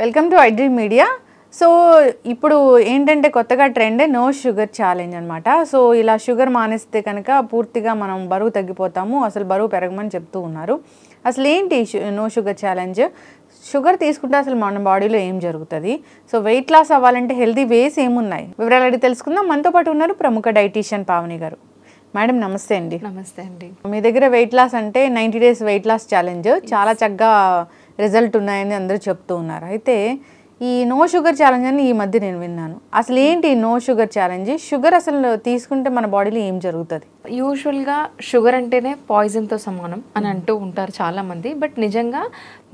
Welcome to iDream media so ఇప్పుడు ఏంటంటే కొత్తగా ట్రెండే నో షుగర్ ఛాలెంజ్ అనమాట సో ఇలా షుగర్ మానేస్తే కనుక పూర్తిగా మనం బరువు తగ్గిపోతాము అసలు బరువు పెరగమని చెప్తూ ఉన్నారు అసలు ఏంటి నో షుగర్ ఛాలెంజ్ షుగర్ తీసుకుంటే అసలు మన బాడీలో ఏం జరుగుతుంది సో వెయిట్ లాస్ అవ్వాలంటే హెల్దీ వేస్ ఏమున్నాయి వివరాలు అడిగి తెలుసుకుందాం మనతో పాటు ఉన్నారు ప్రముఖ డైటీషియన్ పావని గారు మేడం నమస్తే అండి నమస్తే అండి మీ దగ్గర వెయిట్ లాస్ అంటే ninety days weight loss challenge చాలా చక్కగా రిజల్ట్ ఉన్నాయని అందరూ చెప్తూ ఉన్నారు అయితే ఈ నో షుగర్ ఛాలెంజ్ అని ఈ మధ్య నేను విన్నాను అసలు ఏంటి నో షుగర్ ఛాలెంజ్ షుగర్ అసలు తీసుకుంటే మన బాడీలో ఏం జరుగుతుంది యూజువల్గా షుగర్ అంటేనే పాయిజన్తో సమానం అని hmm. అంటూ ఉంటారు చాలామంది బట్ నిజంగా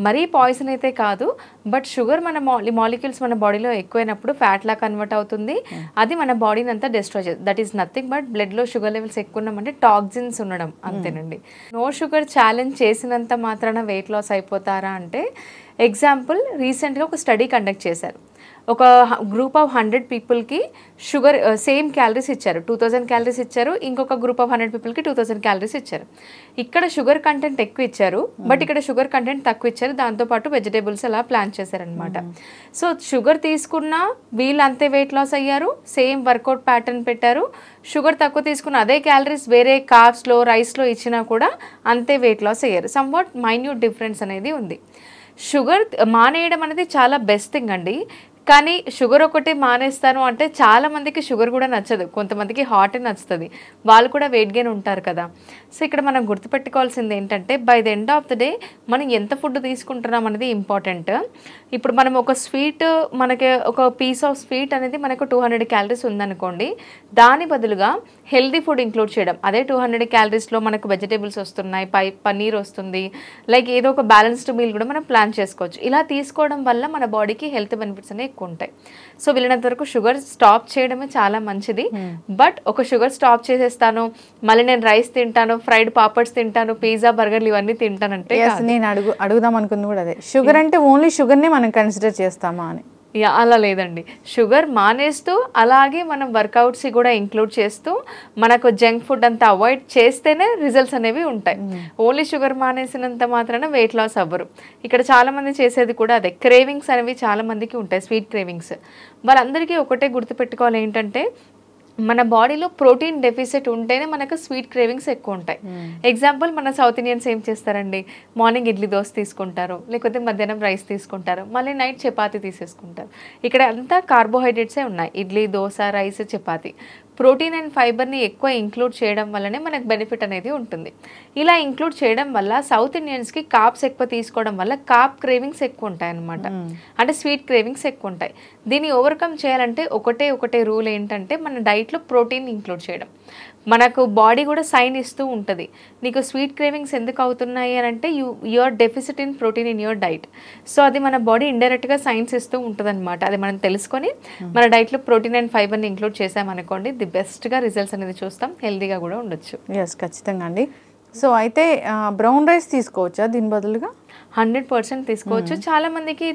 మరీ పాయిజన్ అయితే కాదు బట్ షుగర్ మన మాలిక్యూల్స్ మన బాడీలో ఎక్కువైనప్పుడు ఫ్యాట్లా కన్వర్ట్ అవుతుంది hmm. అది మన బాడీని అంతా డిస్ట్రాయ్ చేస్తుంది దట్ ఈస్ నథింగ్ బట్ బ్లడ్లో షుగర్ లెవెల్స్ ఎక్కువ ఉన్నామంటే టాక్జిన్స్ ఉండడం అంతేనండి hmm. నో షుగర్ ఛాలెంజ్ చేసినంత మాత్రాన వెయిట్ లాస్ అయిపోతారా అంటే ఎగ్జాంపుల్ రీసెంట్గా ఒక స్టడీ కండక్ట్ చేశారు ఒక గ్రూప్ ఆఫ్ హండ్రెడ్ పీపుల్కి షుగర్ సేమ్ క్యాలరీస్ ఇచ్చారు టూ థౌజండ్ క్యాలరీస్ ఇచ్చారు ఇంకొక గ్రూప్ ఆఫ్ హండ్రెడ్ పీపుల్కి టూ థౌజండ్ క్యాలరీస్ ఇచ్చారు ఇక్కడ షుగర్ కంటెంట్ ఎక్కువ ఇచ్చారు బట్ hmm. ఇక్కడ షుగర్ కంటెంట్ తక్కువ ఇచ్చారు దాంతోపాటు వెజిటేబుల్స్ అలా ప్లాన్ చేశారనమాట సో షుగర్ తీసుకున్న వీళ్ళు అంతే వెయిట్ లాస్ అయ్యారు సేమ్ వర్కౌట్ ప్యాటర్న్ పెట్టారు షుగర్ తక్కువ తీసుకున్న అదే క్యాలరీస్ వేరే కాఫ్స్లో రైస్లో ఇచ్చినా కూడా అంతే వెయిట్ లాస్ అయ్యారు సమ్ వాట్ మైన్యూట్ డిఫరెన్స్ అనేది ఉంది షుగర్ మానేయడం అనేది చాలా బెస్ట్ థింగ్ అండి కానీ షుగర్ ఒకటి మానేస్తాను అంటే చాలా మందికి షుగర్ కూడా నచ్చదు కొంతమందికి హాట్ నచ్చుతుంది వాళ్ళు కూడా వెయిట్ గెయిన్ ఉంటారు కదా సో ఇక్కడ మనం గుర్తుపెట్టుకోవాల్సింది ఏంటంటే by the end of the day మనం ఎంత ఫుడ్ తీసుకుంటున్నాం అనేది ఇంపార్టెంట్ ఇప్పుడు మనం ఒక స్వీట్ మనకి ఒక పీస్ ఆఫ్ స్వీట్ అనేది మనకు టూ హండ్రెడ్ క్యాలరీస్ ఉందనుకోండి దాని బదులుగా హెల్దీ ఫుడ్ ఇంక్లూడ్ చేయడం అదే టూ హండ్రెడ్ క్యాలరీస్లో మనకు వెజిటేబుల్స్ వస్తున్నాయి పై పన్నీర్ వస్తుంది లైక్ ఏదో ఒక బ్యాలెన్స్డ్ మీల్ కూడా మనం ప్లాన్ చేసుకోవచ్చు ఇలా తీసుకోవడం వల్ల మన బాడీకి హెల్త్ బెనిఫిట్స్ అనేవి ఎక్కువ ఉంటాయి సో వీళ్ళనంత వరకు షుగర్ స్టాప్ చేయడమే చాలా మంచిది hmm. బట్ ఒక షుగర్ స్టాప్ చేసేస్తాను మళ్ళీ నేను రైస్ తింటాను ఫ్రైడ్ పాపడ్స్ తింటాను పిజ్జా బర్గర్లు ఇవన్నీ తింటానంటే నేను అడుగు అడుగుదాం అనుకుంది కూడా అదే షుగర్ hmm. అంటే ఓన్లీ షుగర్ని మనం కన్సిడర్ చేస్తామా అని అలా లేదండి షుగర్ మానేస్తూ అలాగే మనం వర్కౌట్స్ కూడా ఇంక్లూడ్ చేస్తూ మనకు జంక్ ఫుడ్ అంతా అవాయిడ్ చేస్తేనే రిజల్ట్స్ అనేవి ఉంటాయి ఓన్లీ షుగర్ మానేసినంత మాత్రాన వెయిట్ లాస్ అవ్వరు ఇక్కడ చాలామంది చేసేది కూడా అదే క్రేవింగ్స్ అనేవి చాలామందికి ఉంటాయి స్వీట్ క్రేవింగ్స్ వాళ్ళందరికీ ఒకటే గుర్తుపెట్టుకోవాలి ఏంటంటే మన బాడీలో ప్రోటీన్ డెఫిసిట్ ఉంటేనే మనకు స్వీట్ క్రేవింగ్స్ ఎక్కువ ఉంటాయి ఎగ్జాంపుల్ hmm. మన సౌత్ ఇండియన్స్ ఏం చేస్తారండి మార్నింగ్ ఇడ్లీ దోశ తీసుకుంటారు లేకపోతే మధ్యాహ్నం రైస్ తీసుకుంటారు మళ్ళీ నైట్ చపాతి తీసేసుకుంటారు ఇక్కడ అంతా కార్బోహైడ్రేట్సే ఉన్నాయి idli dosa rice chapati protein and ఫైబర్ని ఎక్కువ ఇంక్లూడ్ చేయడం వల్లనే మనకు బెనిఫిట్ అనేది ఉంటుంది ఇలా ఇంక్లూడ్ చేయడం వల్ల సౌత్ ఇండియన్స్కి కాప్స్ ఎక్కువ తీసుకోవడం వల్ల కాప్ క్రేవింగ్స్ ఎక్కువ ఉంటాయి అనమాట అంటే స్వీట్ క్రేవింగ్స్ ఎక్కువ ఉంటాయి దీన్ని ఓవర్కమ్ చేయాలంటే ఒకటే ఒకటే రూల్ ఏంటంటే మన డైట్లో ప్రోటీన్ ఇంక్లూడ్ చేయడం మనకు బాడీ కూడా సైన్ ఇస్తూ ఉంటుంది నీకు స్వీట్ క్రేవింగ్స్ ఎందుకు అవుతున్నాయి అని అంటే you your deficit in protein in your diet so అది మన బాడీ ఇండైరెక్ట్గా సైన్స్ ఇస్తూ ఉంటుంది అనమాట అది మనం తెలుసుకొని hmm. మన డైట్లో ప్రోటీన్ అండ్ ఫైబర్ని ఇంక్లూడ్ చేసామనుకోండి ది బెస్ట్గా రిజల్ట్స్ అనేది చూస్తాం హెల్దీగా కూడా ఉండొచ్చు ఎస్ ఖచ్చితంగా అండి సో అయితే బ్రౌన్ రైస్ తీసుకోవచ్చా దీని బదులుగా హండ్రెడ్ పర్సెంట్ తీసుకోవచ్చు hmm. చాలా మందికి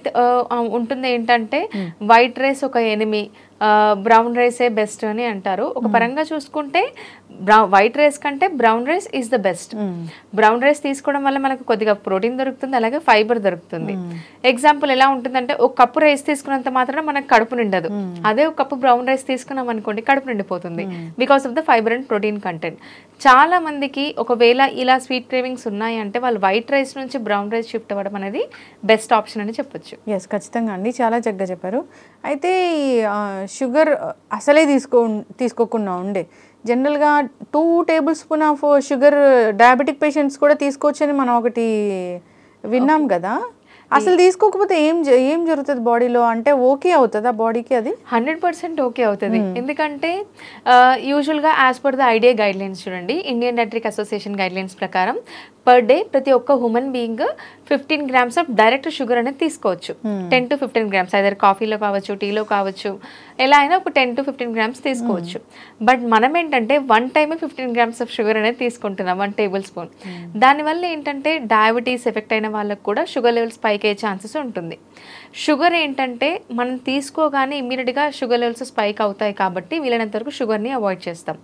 ఉంటుంది ఏంటంటే hmm. వైట్ రైస్ ఒక ఎనిమి బ్రౌన్ రైసే బెస్ట్ అని అంటారు ఒక పరంగా చూసుకుంటే బ్రౌన్ వైట్ రైస్ కంటే brown rice is the best brown rice తీసుకోవడం వల్ల మనకు కొద్దిగా ప్రోటీన్ దొరుకుతుంది అలాగే ఫైబర్ దొరుకుతుంది ఎగ్జాంపుల్ ఎలా ఉంటుందంటే ఒక కప్పు రైస్ తీసుకున్నంత మాత్రం మనకు కడుపు నిండదు అదే ఒక కప్పు బ్రౌన్ రైస్ తీసుకున్నాం అనుకోండి కడుపు నిండిపోతుంది because of the fibre and protein content చాలా మందికి ఒకవేళ ఇలా స్వీట్ క్రేవింగ్స్ ఉన్నాయి అంటే వాళ్ళు వైట్ రైస్ నుంచి బ్రౌన్ రైస్ షిఫ్ట్ అవ్వడం అనేది బెస్ట్ ఆప్షన్ అని చెప్పొచ్చు ఎస్ ఖచ్చితంగా అండి చాలా చక్కగా చెప్పారు అయితే షుగర్ అసలే తీసుకో తీసుకోకుండా ఉండే జనరల్గా two tablespoon of sugar diabetic patients కూడా తీసుకోవచ్చని మనం ఒకటి విన్నాం కదా అసలు తీసుకోకపోతే ఏం ఏం జరుగుతుంది బాడీలో అంటే ఓకే అవుతుందా బాడీకి అది హండ్రెడ్ పర్సెంట్ ఓకే అవుతుంది ఎందుకంటే యూజువల్గా as per the IDA guidelines చూడండి ఇండియన్ డైట్రిక్ అసోసియేషన్ గైడ్లైన్స్ ప్రకారం పర్ డే ప్రతి ఒక్క human being fifteen grams of direct sugar అనేది తీసుకోవచ్చు టెన్ టు ఫిఫ్టీన్ గ్రామ్స్ అదే కాఫీలో కావచ్చు టీలో కావచ్చు ఎలా అయినా ఒక టెన్ టు ఫిఫ్టీన్ గ్రామ్స్ తీసుకోవచ్చు బట్ hmm. మనం ఏంటంటే వన్ టైమే ఫిఫ్టీన్ గ్రామ్స్ ఆఫ్ షుగర్ అనేది తీసుకుంటున్నాం వన్ టేబుల్ స్పూన్ దానివల్ల ఏంటంటే డయాబెటీస్ ఎఫెక్ట్ అయిన వాళ్ళకు కూడా షుగర్ లెవెల్స్ పైకి అయ్యే ఛాన్సెస్ ఉంటుంది షుగర్ ఏంటంటే మనం తీసుకోగానే ఇమ్మీడియట్గా షుగర్ లెవెల్స్ స్పైక్ అవుతాయి కాబట్టి వీలైనంత వరకు షుగర్ని అవాయిడ్ చేస్తాం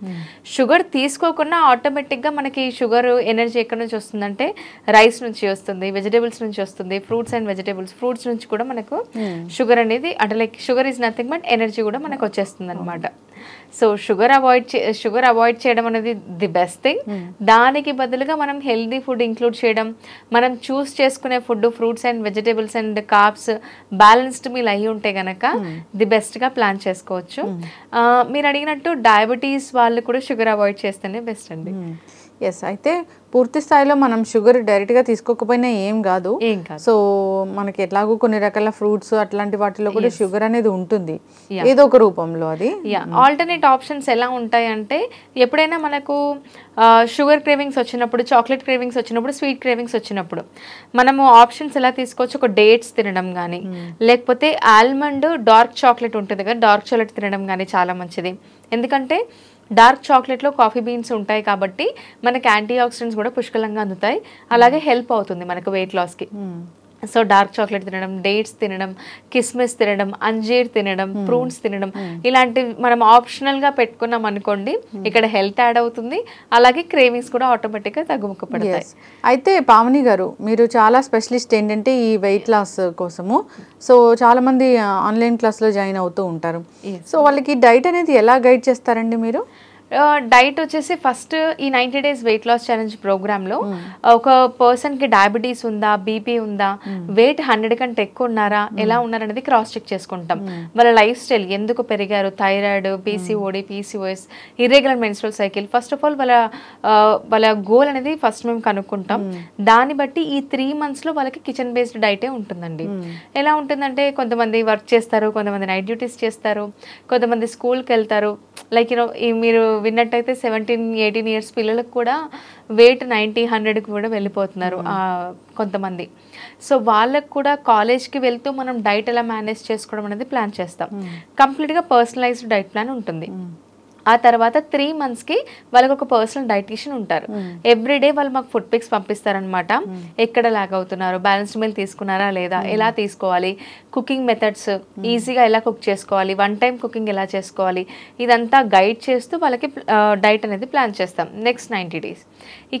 షుగర్ hmm. తీసుకోకుండా ఆటోమేటిక్గా మనకి షుగర్ ఎనర్జీ ఎక్కడి నుంచి వస్తుందంటే రైస్ నుంచి వస్తుంది వెజిటేబుల్స్ నుంచి వస్తుంది ఫ్రూట్స్ అండ్ వెజిటేబుల్స్ ఫ్రూట్స్ నుంచి కూడా మనకు షుగర్ hmm. అనేది అంటే like sugar is nothing but energy కూడా మనకు వచ్చేస్తుంది అనమాట so sugar avoid sugar avoid చేయడం అనేది ది బెస్ట్ థింగ్ దానికి బదులుగా మనం హెల్దీ ఫుడ్ ఇంక్లూడ్ చేయడం మనం చూస్ చేసుకునే food fruits and vegetables and carbs balanced meal అయి ఉంటే గనక ది hmm. బెస్ట్ గా ప్లాన్ చేసుకోవచ్చు hmm. మీరు అడిగినట్టు డయాబెటీస్ వాళ్ళు కూడా షుగర్ అవాయిడ్ చేస్తేనే బెస్ట్ అండి ఎస్ అయితే పూర్తి స్థాయిలో మనం షుగర్ డైరెక్ట్ గా తీసుకోకపోయినా ఏం కాదు సో మనకి ఎట్లాగో కొన్ని రకాల ఫ్రూట్స్ అట్లాంటి వాటిలో కూడా షుగర్ అనేది ఉంటుంది ఏదో ఒక రూపంలో అది ఆల్టర్నేట్ ఆప్షన్స్ mm. ఎలా ఉంటాయి అంటే ఎప్పుడైనా మనకు షుగర్ క్రేవింగ్స్ వచ్చినప్పుడు చాక్లెట్ క్రేవింగ్స్ వచ్చినప్పుడు స్వీట్ క్రేవింగ్స్ వచ్చినప్పుడు మనము ఆప్షన్స్ ఎలా తీసుకోవచ్చు ఒక డేట్స్ తినడం కానీ mm. లేకపోతే ఆల్మండ్ డార్క్ చాక్లెట్ ఉంటుంది కదా డార్క్ చాక్లెట్ తినడం కానీ చాలా మంచిది ఎందుకంటే డార్క్ చాక్లెట్లో కాఫీ బీన్స్ ఉంటాయి కాబట్టి మనకి యాంటీ ఆక్సిడెంట్స్ కూడా పుష్కలంగా అందుతాయి అలాగే హెల్ప్ అవుతుంది మనకు వెయిట్ లాస్కి సో డార్క్ చాక్లెట్ తినడం డేట్స్ తినడం కిస్మిస్ తినడం అంజీర్ తినడం ప్రూన్స్ తినడం ఇలాంటివి మనం ఆప్షనల్గా పెట్టుకున్నాం అనుకోండి ఇక్కడ హెల్త్ యాడ్ అవుతుంది అలాగే క్రేవింగ్స్ కూడా ఆటోమేటిక్ గా తగ్గుముఖపడతాయి అయితే పావని గారు మీరు చాలా స్పెషలిస్ట్ ఏంటంటే ఈ వెయిట్ లాస్ కోసము సో చాలామంది ఆన్లైన్ క్లాస్లో జాయిన్ అవుతూ ఉంటారు సో వాళ్ళకి డైట్ అనేది ఎలా గైడ్ చేస్తారండి మీరు డైట్ వచ్చేసి ఫస్ట్ ఈ ninety days weight loss challenge లో ఒక పర్సన్ కి డయాబెటీస్ ఉందా బీపీ ఉందా వెయిట్ హండ్రెడ్ కంటే ఎక్కువ ఉన్నారా ఎలా ఉన్నారా అనేది క్రాస్ చెక్ చేసుకుంటాం వాళ్ళ లైఫ్ స్టైల్ ఎందుకు పెరిగారు thyroid PCOD PCOS irregular menstrual cycle first of all వాళ్ళ వాళ్ళ గోల్ అనేది ఫస్ట్ మేము కనుక్కుంటాం దాన్ని బట్టి ఈ త్రీ మంత్స్ లో వాళ్ళకి కిచెన్ బేస్డ్ డైటే ఉంటుందండి ఎలా ఉంటుందంటే కొంతమంది వర్క్ చేస్తారు కొంతమంది నైట్ డ్యూటీస్ చేస్తారు కొంతమంది స్కూల్కి వెళ్తారు లైక్ యూనో మీరు విన్నట్టయితే సెవెంటీన్ ఎయిటీన్ ఇయర్స్ పిల్లలకు కూడా వెయిట్ నైంటీ హండ్రెడ్కి కూడా వెళ్ళిపోతున్నారు కొంతమంది సో వాళ్ళకు కూడా కాలేజ్కి వెళ్తూ మనం డైట్ ఎలా మేనేజ్ చేసుకోవడం అనేది ప్లాన్ చేస్తాం కంప్లీట్గా పర్సనలైజ్డ్ డైట్ ప్లాన్ ఉంటుంది ఆ తర్వాత త్రీ మంత్స్కి వాళ్ళకి ఒక పర్సనల్ డైటీషియన్ ఉంటారు ఎవ్రీడే hmm. వాళ్ళు మాకు ఫుడ్ పిక్స్ పంపిస్తారనమాట hmm. ఎక్కడ లాగ్ అవుతున్నారు బ్యాలెన్స్డ్ మీల్ తీసుకున్నారా లేదా hmm. ఎలా తీసుకోవాలి కుకింగ్ మెథడ్స్ ఈజీగా ఎలా కుక్ చేసుకోవాలి వన్ టైం కుకింగ్ ఎలా చేసుకోవాలి ఇదంతా గైడ్ చేస్తూ వాళ్ళకి డైట్ అనేది ప్లాన్ చేస్తాం నెక్స్ట్ నైంటీ డేస్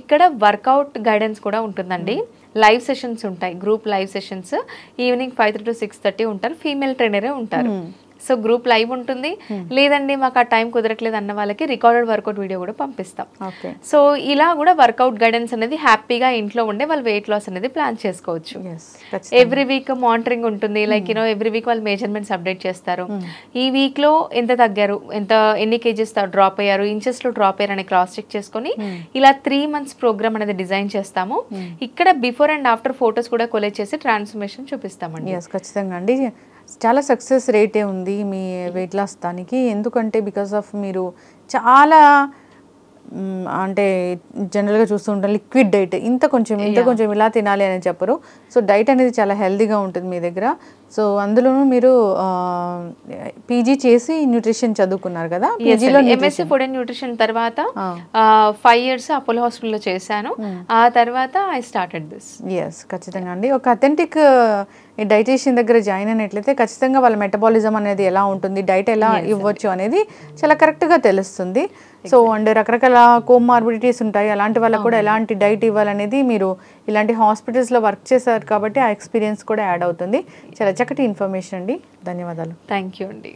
ఇక్కడ వర్కౌట్ గైడెన్స్ కూడా ఉంటుందండి లైవ్ సెషన్స్ ఉంటాయి group live sessions evening five three to six thirty ఉంటారు ఫీమేల్ ట్రైనరే ఉంటారు సో గ్రూప్ లైవ్ ఉంటుంది hmm. లేదండి మాకు ఆ టైం కుదరట్లేదు అన్న వాళ్ళకి రికార్డెడ్ వర్కౌట్ వీడియో కూడా పంపిస్తాం సో ఇలా కూడా వర్కౌట్ గైడెన్స్ అనేది హ్యాపీగా ఇంట్లో ఉండే వాళ్ళు వెయిట్ లాస్ అనేది ప్లాన్ చేసుకోవచ్చు ఎవ్రీ వీక్ మానిటరింగ్ ఉంటుంది like you know hmm. Every week వాళ్ళు మెజర్మెంట్స్ అప్డేట్ చేస్తారు hmm. ఈ వీక్లో ఎంత తగ్గారు ఎంత ఎన్ని కేజీస్ డ్రాప్ అయ్యారు ఇంచెస్ లో డ్రాప్ అయ్యారు అనే క్రాస్ చెక్ చేసుకొని ఇలా త్రీ మంత్స్ ప్రోగ్రామ్ అనేది డిజైన్ చేస్తాము ఇక్కడ బిఫోర్ అండ్ ఆఫ్టర్ ఫొటోస్ కూడా కొలెక్ట్ చేసి ట్రాన్స్ఫర్మేషన్ చూపిస్తామండి ఖచ్చితంగా అండి చాలా సక్సెస్ రేటే ఉంది మీ వెయిట్ లాస్ దానికి ఎందుకంటే బికాస్ ఆఫ్ మీరు చాలా అంటే జనరల్గా చూస్తుంటాం లిక్విడ్ డైట్ ఇంత కొంచెం ఇంత కొంచెం ఇలా తినాలి అని చెప్పరు సో డైట్ అనేది చాలా హెల్దీగా ఉంటుంది మీ దగ్గర సో అందులోనూ మీరు పీజీ చేసి న్యూట్రిషన్ చదువుకున్నారు కదా పీజీలో ఎంఎస్సీ ఫుడ్ అండ్ న్యూట్రిషన్ తర్వాత ఫైవ్ ఇయర్స్ అపోలో హాస్పిటల్లో చేశాను hmm. ఆ తర్వాత ఐ స్టార్టెడ్ దిస్ ఎస్ ఖచ్చితంగా అండి ఒక అథెంటిక్ డైటేషన్ డైటీషియన్ దగ్గర జాయిన్ అయినట్లయితే ఖచ్చితంగా వాళ్ళ మెటబాలిజం అనేది ఎలా ఉంటుంది డైట్ ఎలా ఇవ్వచ్చు అనేది చాలా కరెక్ట్గా తెలుస్తుంది సో అండ్ రకరకాల కోమార్బిడిటీస్ ఉంటాయి అలాంటి వాళ్ళకు కూడా ఎలాంటి డైట్ ఇవ్వాలనేది మీరు ఇలాంటి హాస్పిటల్స్లో వర్క్ చేశారు కాబట్టి ఆ ఎక్స్పీరియన్స్ కూడా యాడ్ అవుతుంది చాలా చక్కటి ఇన్ఫర్మేషన్ అండి ధన్యవాదాలు థ్యాంక్ యూ అండి